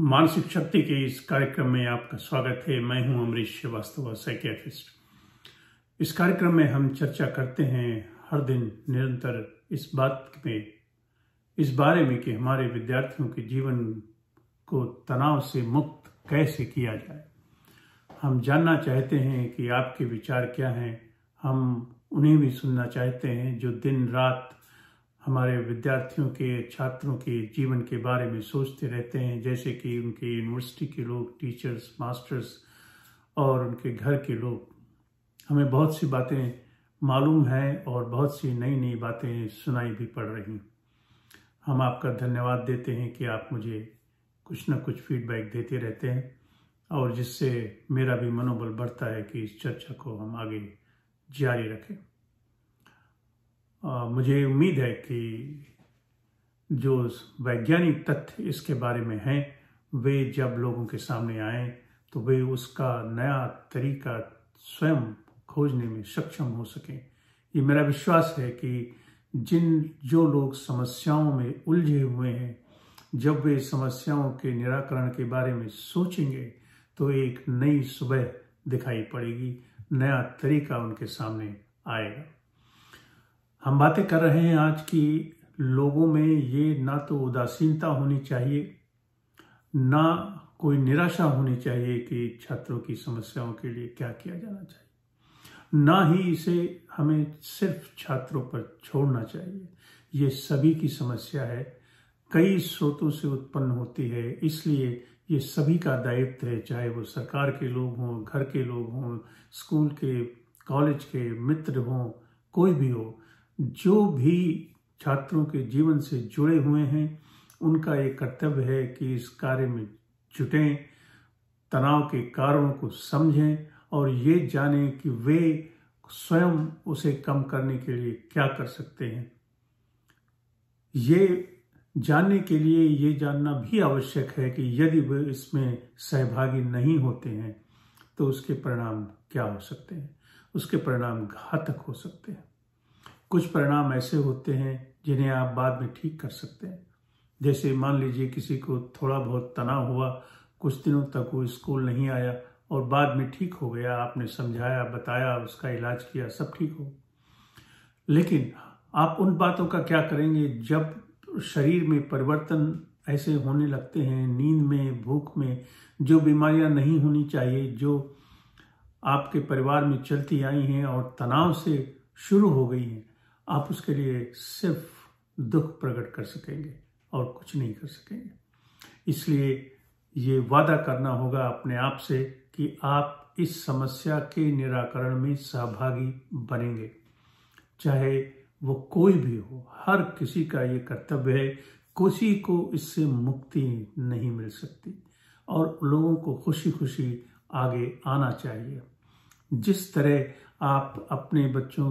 मानसिक शक्ति के इस कार्यक्रम में आपका स्वागत है मैं हूं अमरीश श्रीवास्तव साइकेट्रिस्ट इस कार्यक्रम में हम चर्चा करते हैं हर दिन निरंतर इस बात में इस बारे में कि हमारे विद्यार्थियों के जीवन को तनाव से मुक्त कैसे किया जाए हम जानना चाहते हैं कि आपके विचार क्या हैं हम उन्हें भी सुनना चाहते हैं जो दिन रात हमारे विद्यार्थियों के छात्रों के जीवन के बारे में सोचते रहते हैं जैसे कि उनके यूनिवर्सिटी के लोग टीचर्स मास्टर्स और उनके घर के लोग हमें बहुत सी बातें मालूम हैं और बहुत सी नई नई बातें सुनाई भी पड़ रही हम आपका धन्यवाद देते हैं कि आप मुझे कुछ ना कुछ फीडबैक देते रहते हैं और जिससे मेरा भी मनोबल बढ़ता है कि इस चर्चा को हम आगे जारी रखें आ, मुझे उम्मीद है कि जो वैज्ञानिक तथ्य इसके बारे में हैं वे जब लोगों के सामने आए तो वे उसका नया तरीका स्वयं खोजने में सक्षम हो सकें ये मेरा विश्वास है कि जिन जो लोग समस्याओं में उलझे हुए हैं जब वे समस्याओं के निराकरण के बारे में सोचेंगे तो एक नई सुबह दिखाई पड़ेगी नया तरीका उनके सामने आएगा हम बातें कर रहे हैं आज की लोगों में ये ना तो उदासीनता होनी चाहिए ना कोई निराशा होनी चाहिए कि छात्रों की समस्याओं के लिए क्या किया जाना चाहिए ना ही इसे हमें सिर्फ छात्रों पर छोड़ना चाहिए ये सभी की समस्या है कई स्रोतों से उत्पन्न होती है इसलिए ये सभी का दायित्व है चाहे वो सरकार के लोग हों घर के लोग हों स्कूल के कॉलेज के मित्र हों कोई भी हो जो भी छात्रों के जीवन से जुड़े हुए हैं उनका ये कर्तव्य है कि इस कार्य में जुटें तनाव के कारणों को समझें और ये जानें कि वे स्वयं उसे कम करने के लिए क्या कर सकते हैं ये जानने के लिए ये जानना भी आवश्यक है कि यदि वे इसमें सहभागी नहीं होते हैं तो उसके परिणाम क्या हो सकते हैं उसके परिणाम घातक हो सकते हैं कुछ परिणाम ऐसे होते हैं जिन्हें आप बाद में ठीक कर सकते हैं जैसे मान लीजिए किसी को थोड़ा बहुत तनाव हुआ कुछ दिनों तक वो स्कूल नहीं आया और बाद में ठीक हो गया आपने समझाया बताया उसका इलाज किया सब ठीक हो लेकिन आप उन बातों का क्या करेंगे जब शरीर में परिवर्तन ऐसे होने लगते हैं नींद में भूख में जो बीमारियां नहीं होनी चाहिए जो आपके परिवार में चलती आई हैं और तनाव से शुरू हो गई हैं आप उसके लिए सिर्फ दुख प्रकट कर सकेंगे और कुछ नहीं कर सकेंगे इसलिए ये वादा करना होगा अपने आप से कि आप इस समस्या के निराकरण में सहभागी बनेंगे चाहे वो कोई भी हो हर किसी का ये कर्तव्य है किसी को इससे मुक्ति नहीं मिल सकती और लोगों को खुशी खुशी आगे आना चाहिए जिस तरह आप अपने बच्चों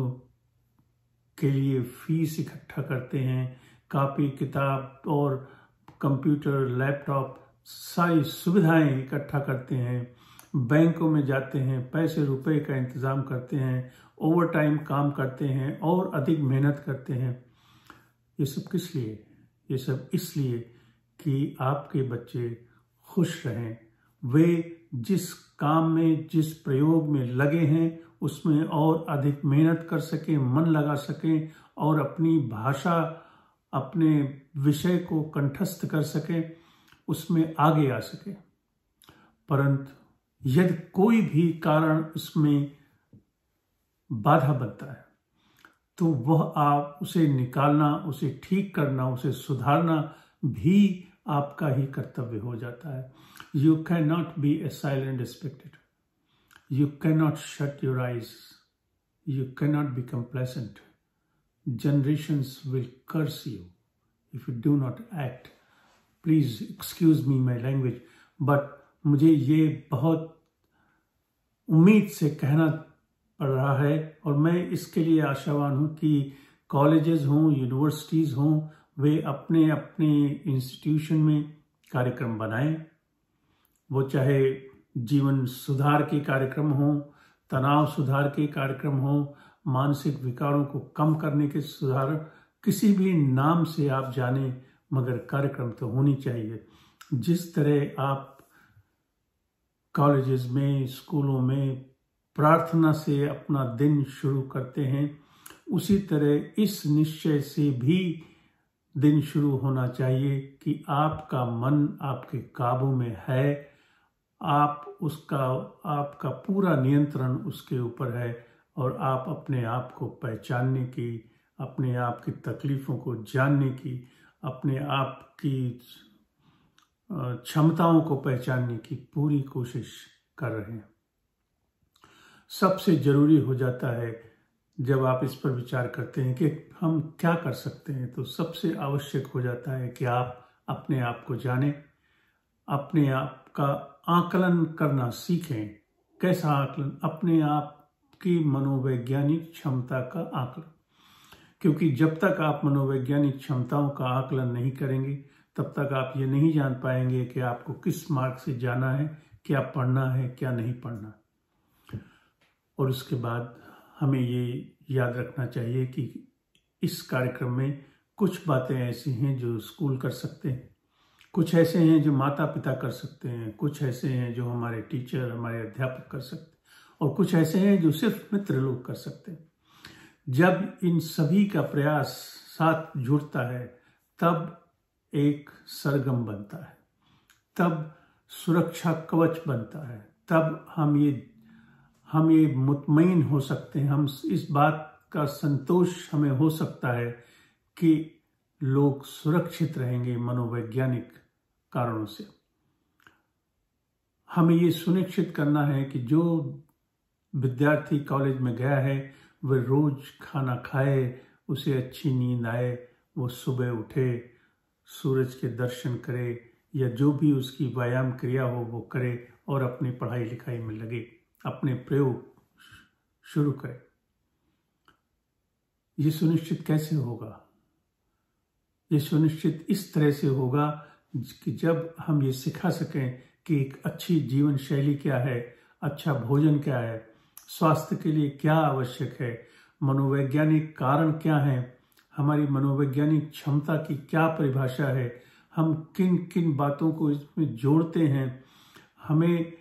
के लिए फीस इकट्ठा करते हैं कापी किताब और कंप्यूटर लैपटॉप सारी सुविधाएं इकट्ठा करते हैं बैंकों में जाते हैं पैसे रुपए का इंतज़ाम करते हैं ओवर टाइम काम करते हैं और अधिक मेहनत करते हैं ये सब किस लिए ये सब इसलिए कि आपके बच्चे खुश रहें वे जिस काम में जिस प्रयोग में लगे हैं उसमें और अधिक मेहनत कर सकें मन लगा सकें और अपनी भाषा अपने विषय को कंठस्थ कर सकें उसमें आगे आ सके परंतु यदि कोई भी कारण उसमें बाधा बनता है तो वह आप उसे निकालना उसे ठीक करना उसे सुधारना भी आपका ही कर्तव्य हो जाता है you can not be a silent respected You cannot shut your eyes. You cannot be complacent. Generations will curse you if you do not act. Please excuse me my language, but मुझे ये बहुत उम्मीद से कहना पड़ रहा है और मैं इसके लिए आशावान हूँ कि कॉलेजेस हों यूनिवर्सिटीज़ हों वे अपने अपने इंस्टीट्यूशन में कार्यक्रम बनाएं वो चाहे जीवन सुधार के कार्यक्रम हों तनाव सुधार के कार्यक्रम हों मानसिक विकारों को कम करने के सुधार किसी भी नाम से आप जाने मगर कार्यक्रम तो होनी चाहिए जिस तरह आप कॉलेजेस में स्कूलों में प्रार्थना से अपना दिन शुरू करते हैं उसी तरह इस निश्चय से भी दिन शुरू होना चाहिए कि आपका मन आपके काबू में है आप उसका आपका पूरा नियंत्रण उसके ऊपर है और आप अपने आप को पहचानने की अपने आप की तकलीफ़ों को जानने की अपने आप की क्षमताओं को पहचानने की पूरी कोशिश कर रहे हैं सबसे ज़रूरी हो जाता है जब आप इस पर विचार करते हैं कि हम क्या कर सकते हैं तो सबसे आवश्यक हो जाता है कि आप अपने आप को जाने अपने आप का आकलन करना सीखें कैसा आकलन अपने आप की मनोवैज्ञानिक क्षमता का आकलन क्योंकि जब तक आप मनोवैज्ञानिक क्षमताओं का आकलन नहीं करेंगे तब तक आप ये नहीं जान पाएंगे कि आपको किस मार्ग से जाना है क्या पढ़ना है क्या नहीं पढ़ना और उसके बाद हमें ये याद रखना चाहिए कि इस कार्यक्रम में कुछ बातें ऐसी हैं जो स्कूल कर सकते हैं कुछ ऐसे हैं जो माता पिता कर सकते हैं कुछ ऐसे हैं जो हमारे टीचर हमारे अध्यापक कर सकते हैं और कुछ ऐसे हैं जो सिर्फ मित्र लोग कर सकते हैं जब इन सभी का प्रयास साथ जुड़ता है तब एक सरगम बनता है तब सुरक्षा कवच बनता है तब हम ये हम ये मुतमिन हो सकते हैं हम इस बात का संतोष हमें हो सकता है कि लोग सुरक्षित रहेंगे मनोवैज्ञानिक कारणों से हमें ये सुनिश्चित करना है कि जो विद्यार्थी कॉलेज में गया है वह रोज खाना खाए उसे अच्छी नींद आए वो सुबह उठे सूरज के दर्शन करे या जो भी उसकी व्यायाम क्रिया हो वो करे और अपनी पढ़ाई लिखाई में लगे अपने प्रयोग शुरू करे ये सुनिश्चित कैसे होगा ये सुनिश्चित इस तरह से होगा कि जब हम ये सिखा सकें कि एक अच्छी जीवन शैली क्या है अच्छा भोजन क्या है स्वास्थ्य के लिए क्या आवश्यक है मनोवैज्ञानिक कारण क्या हैं हमारी मनोवैज्ञानिक क्षमता की क्या परिभाषा है हम किन किन बातों को इसमें जोड़ते हैं हमें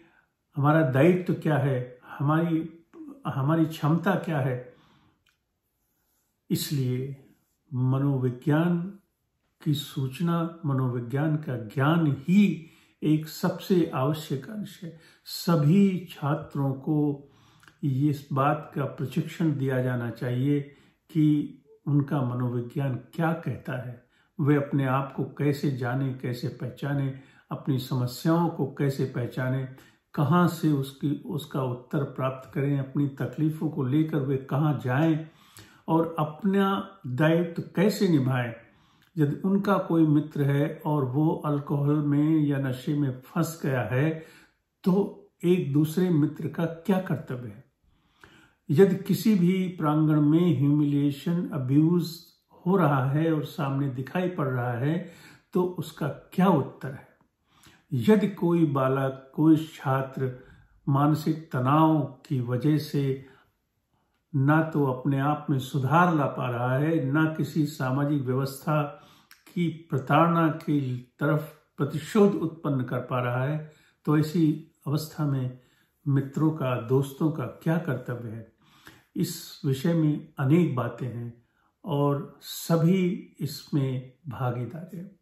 हमारा दायित्व तो क्या है हमारी हमारी क्षमता क्या है इसलिए मनोविज्ञान कि सूचना मनोविज्ञान का ज्ञान ही एक सबसे आवश्यक अंश है सभी छात्रों को इस बात का प्रशिक्षण दिया जाना चाहिए कि उनका मनोविज्ञान क्या कहता है वे अपने आप को कैसे जाने कैसे पहचाने अपनी समस्याओं को कैसे पहचाने कहाँ से उसकी उसका उत्तर प्राप्त करें अपनी तकलीफों को लेकर वे कहाँ जाएं और अपना दायित्व कैसे निभाएं यदि उनका कोई मित्र है और वो अल्कोहल में या नशे में फंस गया है तो एक दूसरे मित्र का क्या कर्तव्य है यदि किसी भी प्रांगण में ह्यूमिलिएशन अब्यूज हो रहा है और सामने दिखाई पड़ रहा है तो उसका क्या उत्तर है यदि कोई बालक कोई छात्र मानसिक तनाव की वजह से ना तो अपने आप में सुधार ला पा रहा है ना किसी सामाजिक व्यवस्था की प्रताड़ना की तरफ प्रतिशोध उत्पन्न कर पा रहा है तो ऐसी अवस्था में मित्रों का दोस्तों का क्या कर्तव्य है इस विषय में अनेक बातें हैं और सभी इसमें भागीदार हैं